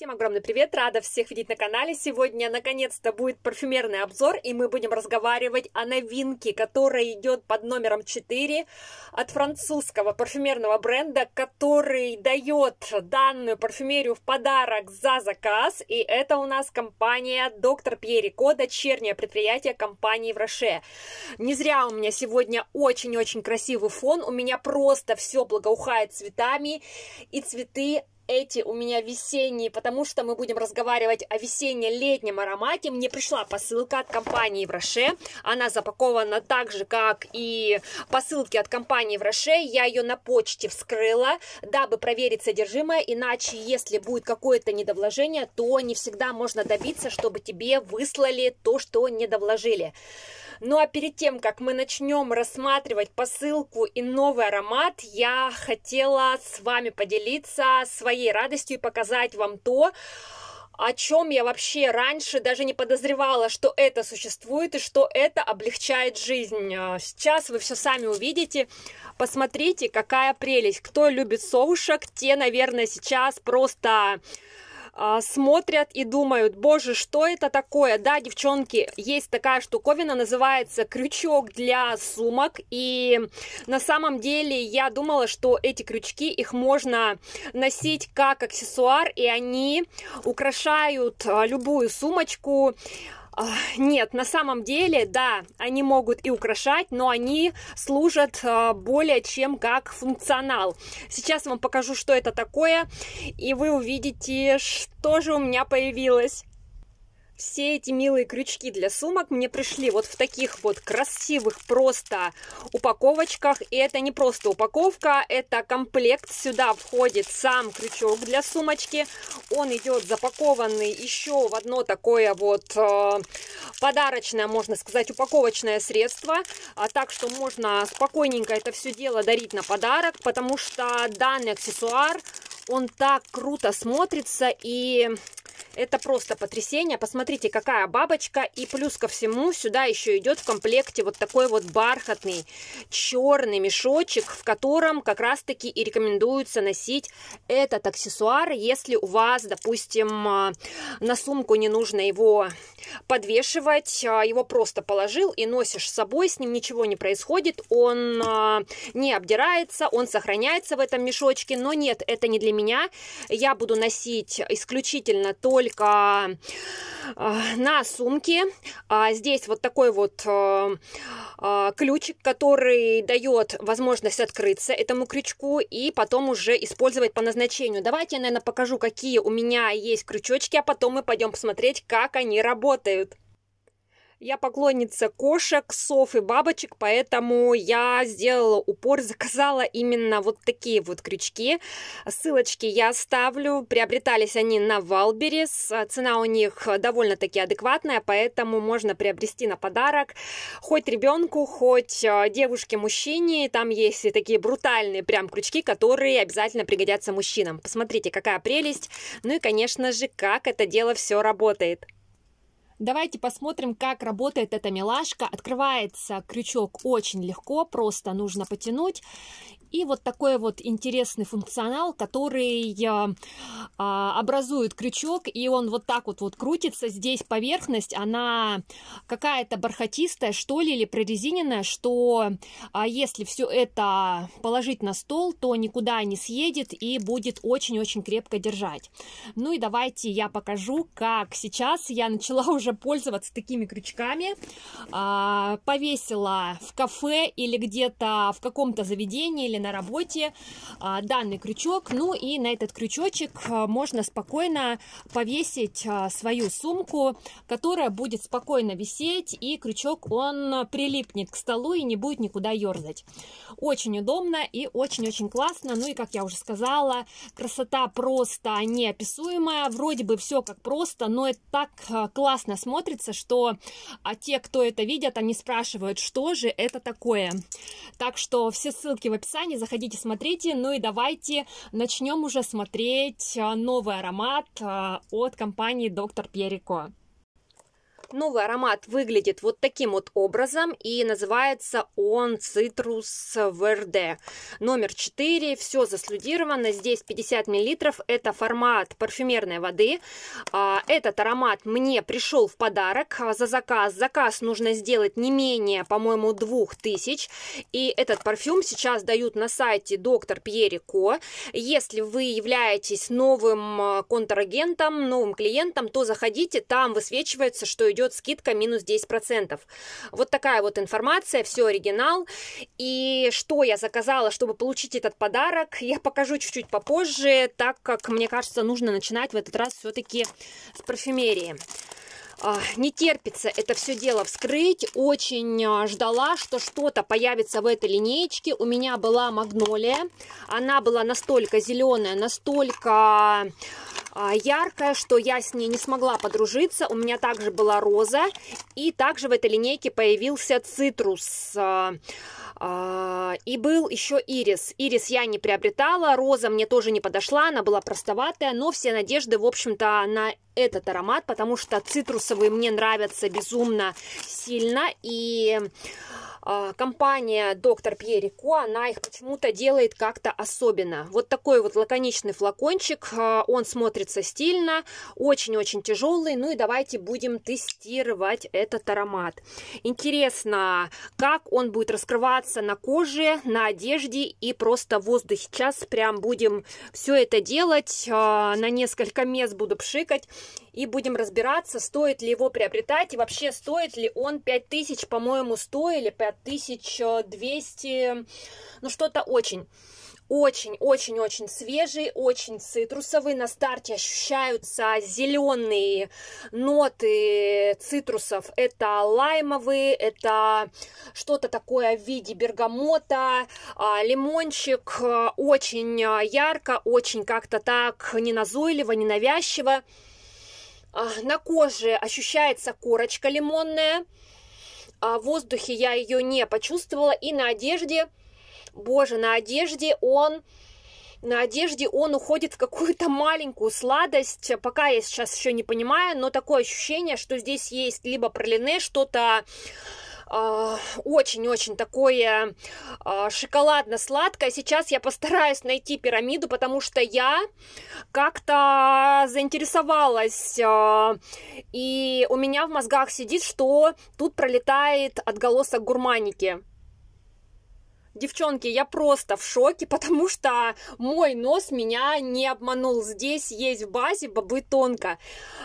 Всем огромный привет, рада всех видеть на канале. Сегодня наконец-то будет парфюмерный обзор, и мы будем разговаривать о новинке, которая идет под номером 4 от французского парфюмерного бренда, который дает данную парфюмерию в подарок за заказ. И это у нас компания Доктор Пьери Кода дочернее предприятие компании Враше. Не зря у меня сегодня очень-очень красивый фон, у меня просто все благоухает цветами, и цветы эти у меня весенние, потому что мы будем разговаривать о весенне-летнем аромате. Мне пришла посылка от компании Враше, Она запакована так же, как и посылки от компании Враше. Я ее на почте вскрыла, дабы проверить содержимое. Иначе, если будет какое-то недовложение, то не всегда можно добиться, чтобы тебе выслали то, что недовложили. Ну а перед тем, как мы начнем рассматривать посылку и новый аромат, я хотела с вами поделиться своей радостью и показать вам то, о чем я вообще раньше даже не подозревала, что это существует и что это облегчает жизнь. А сейчас вы все сами увидите. Посмотрите, какая прелесть. Кто любит соушек, те, наверное, сейчас просто а, смотрят и думают, боже, что это такое? Да, девчонки, есть такая штуковина, называется крючок для сумок. И на самом деле я думала, что эти крючки, их можно носить как аксессуар, и они украшают а, любую сумочку. Нет, на самом деле, да, они могут и украшать, но они служат а, более чем как функционал. Сейчас вам покажу, что это такое, и вы увидите, что же у меня появилось. Все эти милые крючки для сумок мне пришли вот в таких вот красивых просто упаковочках. И это не просто упаковка, это комплект. Сюда входит сам крючок для сумочки. Он идет запакованный еще в одно такое вот э, подарочное, можно сказать, упаковочное средство. А так что можно спокойненько это все дело дарить на подарок, потому что данный аксессуар, он так круто смотрится и это просто потрясение. Посмотрите, какая бабочка. И плюс ко всему сюда еще идет в комплекте вот такой вот бархатный черный мешочек, в котором как раз-таки и рекомендуется носить этот аксессуар, если у вас, допустим, а, на сумку не нужно его подвешивать, а, его просто положил и носишь с собой, с ним ничего не происходит, он а, не обдирается, он сохраняется в этом мешочке, но нет, это не для меня, я буду носить исключительно только только э, на сумке. А здесь вот такой вот э, э, ключик, который дает возможность открыться этому крючку и потом уже использовать по назначению. Давайте я, наверное, покажу, какие у меня есть крючочки, а потом мы пойдем посмотреть, как они работают. Я поклонница кошек, сов и бабочек, поэтому я сделала упор, заказала именно вот такие вот крючки. Ссылочки я оставлю. Приобретались они на Валберес. А, цена у них довольно-таки адекватная, поэтому можно приобрести на подарок хоть ребенку, хоть а, девушке, мужчине. Там есть и такие брутальные прям крючки, которые обязательно пригодятся мужчинам. Посмотрите, какая прелесть. Ну и, конечно же, как это дело все работает. Давайте посмотрим, как работает эта милашка. Открывается крючок очень легко, просто нужно потянуть. И вот такой вот интересный функционал, который э, а, образует крючок, и он вот так вот, вот крутится. Здесь поверхность, она какая-то бархатистая, что ли, или прорезиненная, что А если все это положить на стол, то никуда не съедет и будет очень-очень крепко держать. Ну и давайте я покажу, как сейчас я начала уже пользоваться такими крючками. А, повесила в кафе или где-то в каком-то заведении или на работе а, данный крючок. Ну и на этот крючочек а, можно спокойно повесить а, свою сумку, которая будет спокойно висеть, и крючок он прилипнет к столу и не будет никуда ерзать. Очень удобно и очень-очень классно. Ну и, как я уже сказала, красота просто неописуемая. Вроде бы все как просто, но это так классно смотрится, что а те, кто это видят, они спрашивают, что же это такое. Так что все ссылки в описании описании, заходите, смотрите. Ну и давайте начнем уже смотреть а, новый аромат а, от компании Доктор Перико. Новый аромат выглядит вот таким вот образом и называется он Citrus Verde. Номер 4, все заслюдировано, здесь 50 мл, это формат парфюмерной воды. А, этот аромат мне пришел в подарок а, за заказ. Заказ нужно сделать не менее, по-моему, 2000. И этот парфюм сейчас дают на сайте доктор Пьерико. Если вы являетесь новым а, контрагентом, новым клиентом, то заходите, там высвечивается, что идет идет скидка минус 10%. Вот такая вот информация, все оригинал. И что я заказала, чтобы получить этот подарок, я покажу чуть-чуть попозже, так как, мне кажется, нужно начинать в этот раз все-таки с парфюмерии. А, не терпится это все дело вскрыть. Очень а, ждала, что что-то появится в этой линейке. У меня была магнолия. Она была настолько зеленая, настолько а, яркая, что я с ней не смогла подружиться. У меня также была роза. И также в этой линейке появился цитрус. Цитрус а, и был еще ирис. Ирис я не приобретала, роза мне тоже не подошла, она была простоватая, но все надежды, в общем-то, на этот аромат, потому что цитрусовые мне нравятся безумно сильно, и а, компания доктор Пьерико, она их почему-то делает как-то особенно. Вот такой вот лаконичный флакончик, а, он смотрится стильно, очень-очень тяжелый, ну и давайте будем тестировать этот аромат. Интересно, как он будет раскрываться на коже, на одежде и просто в воздухе. Сейчас прям будем все это делать, а, на несколько мест буду пшикать и будем разбираться, стоит ли его приобретать и вообще стоит ли он 5000, по-моему, стоили 5 1200, ну что-то очень очень-очень-очень свежий, очень цитрусовый. На старте ощущаются зеленые ноты цитрусов. Это лаймовые, это что-то такое в виде бергамота, а, лимончик. А, очень а, ярко, очень как-то так неназойливо, ненавязчиво. На коже ощущается корочка лимонная. А, в воздухе я ее не почувствовала, и на одежде, боже, на одежде он на одежде он уходит в какую-то маленькую сладость, пока я сейчас еще не понимаю, но такое ощущение, что здесь есть либо пролине, что-то а, очень-очень такое а, шоколадно-сладкое. Сейчас я постараюсь найти пирамиду, потому что я как-то заинтересовалась, а, и у меня в мозгах сидит, что тут пролетает отголосок гурманики. Девчонки, я просто в шоке, потому что мой нос меня не обманул. Здесь есть в базе бобы тонко.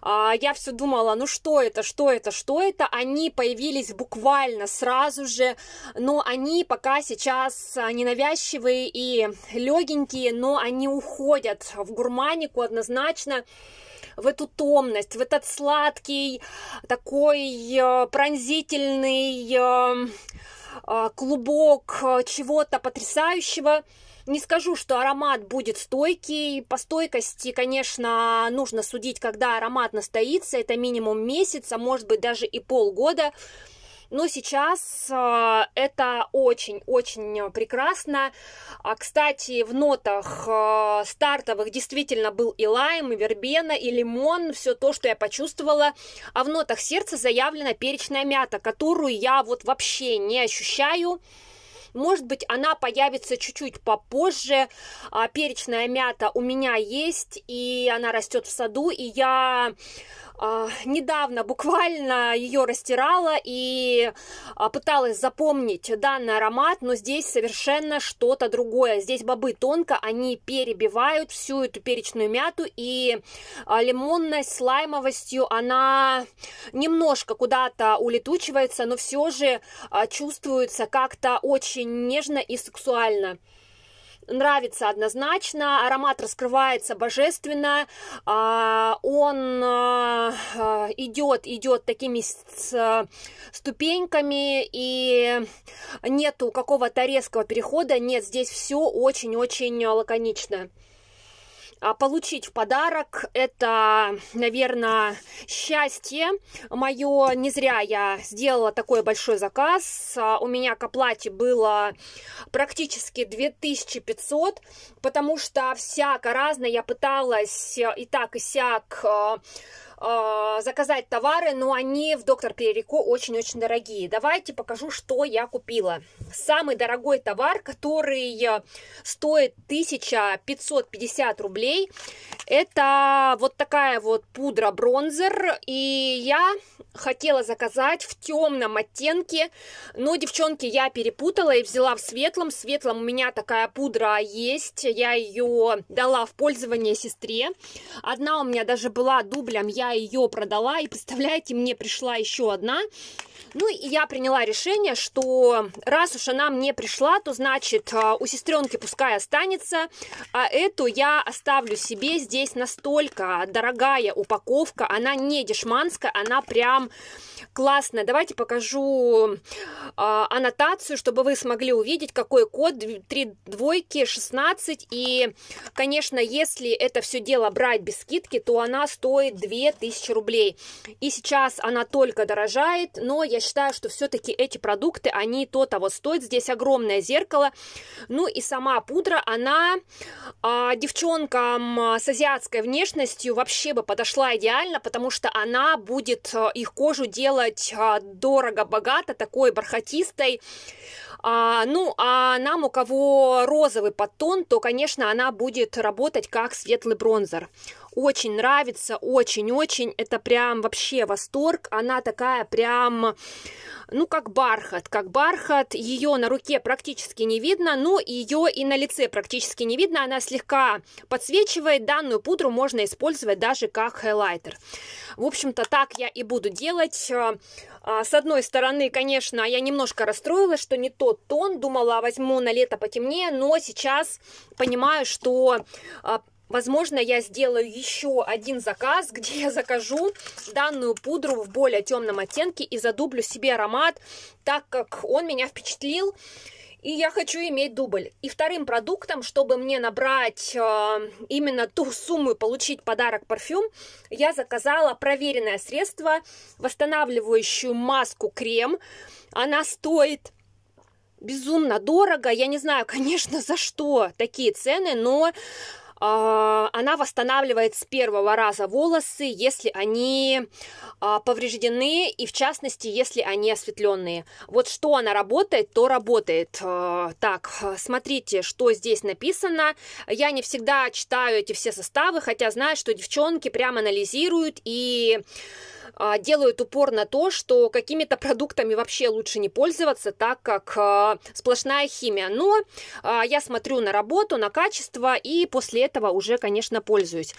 А, я все думала, ну что это, что это, что это. Они появились буквально сразу же, но они пока сейчас а, ненавязчивые и легенькие, но они уходят в гурманику однозначно в эту томность, в этот сладкий, такой э, пронзительный э, а, клубок а, чего-то потрясающего. Не скажу, что аромат будет стойкий. По стойкости, конечно, нужно судить, когда аромат настоится. Это минимум месяц, а может быть даже и полгода но сейчас а, это очень-очень прекрасно. А, кстати, в нотах а, стартовых действительно был и лайм, и вербена, и лимон, все то, что я почувствовала. А в нотах сердца заявлена перечная мята, которую я вот вообще не ощущаю. Может быть, она появится чуть-чуть попозже. Перечная мята у меня есть, и она растет в саду, и я а, недавно буквально ее растирала и а, пыталась запомнить данный аромат, но здесь совершенно что-то другое. Здесь бобы тонко, они перебивают всю эту перечную мяту, и а, лимонность с лаймовостью, она немножко куда-то улетучивается, но все же чувствуется как-то очень нежно и сексуально нравится однозначно, аромат раскрывается божественно, а, он а, а, идет, идет такими ступеньками, и нету какого-то резкого перехода, нет, здесь все очень-очень лаконично. А, получить в подарок. Это, наверное, счастье мое. Не зря я сделала такой большой заказ. А, у меня к оплате было практически 2500, потому что всяко разное я пыталась и так, и сяк а, а, заказать товары, но они в Доктор Переко очень-очень дорогие. Давайте покажу, что я купила. Самый дорогой товар, который э, стоит 1550 рублей, это вот такая вот пудра бронзер, и я хотела заказать в темном оттенке, но, девчонки, я перепутала и взяла в светлом. В светлом у меня такая пудра есть, я ее дала в пользование сестре. Одна у меня даже была дублем, я я ее продала, и представляете, мне пришла еще одна. Ну и я приняла решение, что раз уж она мне пришла, то значит а, у сестренки пускай останется, а эту я оставлю себе здесь настолько дорогая упаковка, она не дешманская, она прям классная. Давайте покажу а, аннотацию, чтобы вы смогли увидеть, какой код. 3 двойки, 16. И, конечно, если это все дело брать без скидки, то она стоит 2000 рублей. И сейчас она только дорожает, но я считаю, что все-таки эти продукты, они то того стоят. Здесь огромное зеркало. Ну и сама пудра, она а, девчонкам с азиатской внешностью вообще бы подошла идеально, потому что она будет э, их кожу делать делать а, дорого-богато, такой бархатистой. А, ну, а нам, у кого розовый подтон, то, конечно, она будет работать как светлый бронзер. Очень нравится, очень-очень. Это прям вообще восторг. Она такая прям, ну, как бархат, как бархат. Ее на руке практически не видно, но ее и на лице практически не видно. Она слегка подсвечивает. Данную пудру можно использовать даже как хайлайтер. В общем-то, так я и буду делать. А, с одной стороны, конечно, я немножко расстроилась, что не тот тон. Думала, возьму на лето потемнее, но сейчас понимаю, что а, Возможно, я сделаю еще один заказ, где я закажу данную пудру в более темном оттенке и задублю себе аромат, так как он меня впечатлил, и я хочу иметь дубль. И вторым продуктом, чтобы мне набрать э, именно ту сумму и получить подарок парфюм, я заказала проверенное средство, восстанавливающую маску-крем. Она стоит безумно дорого. Я не знаю, конечно, за что такие цены, но а, она восстанавливает с первого раза волосы, если они а, повреждены, и в частности, если они осветленные. Вот что она работает, то работает. А, так, смотрите, что здесь написано. Я не всегда читаю эти все составы, хотя знаю, что девчонки прям анализируют и а, делают упор на то, что какими-то продуктами вообще лучше не пользоваться, так как а, сплошная химия. Но а, я смотрю на работу, на качество и после этого уже, конечно, пользуюсь.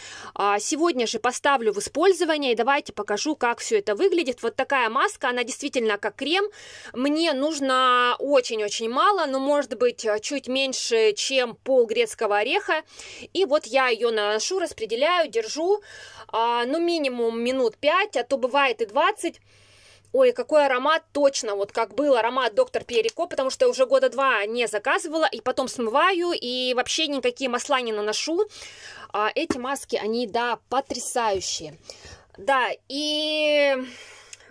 Сегодня же поставлю в использование и давайте покажу, как все это выглядит. Вот такая маска, она действительно как крем. Мне нужно очень-очень мало, но может быть чуть меньше, чем пол грецкого ореха. И вот я ее наношу, распределяю, держу. А, ну, минимум минут 5, а то бывает и 20. Ой, какой аромат, точно, вот как был аромат доктор Перико, потому что я уже года два не заказывала, и потом смываю, и вообще никакие масла не наношу. А эти маски, они, да, потрясающие. Да, и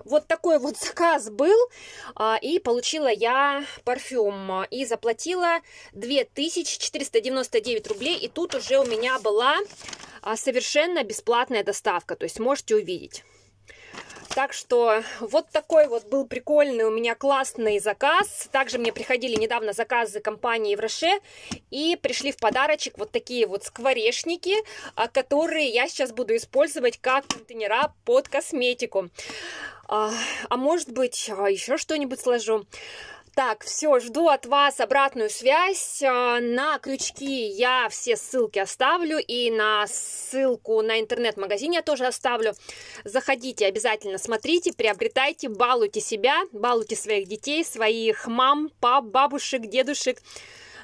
вот такой вот заказ был, а, и получила я парфюм, и заплатила 2499 рублей, и тут уже у меня была а, совершенно бесплатная доставка, то есть можете увидеть. Так что вот такой вот был прикольный у меня классный заказ. Также мне приходили недавно заказы компании Евроше. И пришли в подарочек вот такие вот скворечники, а, которые я сейчас буду использовать как контейнера под косметику. А, а может быть а, еще что-нибудь сложу. Так, все, жду от вас обратную связь. А, на крючки я все ссылки оставлю, и на ссылку на интернет-магазин я тоже оставлю. Заходите обязательно, смотрите, приобретайте, балуйте себя, балуйте своих детей, своих мам, пап, бабушек, дедушек.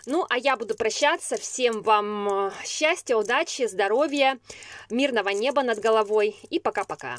Ну, а я буду прощаться. Всем вам э, счастья, удачи, здоровья, мирного неба над головой и пока-пока.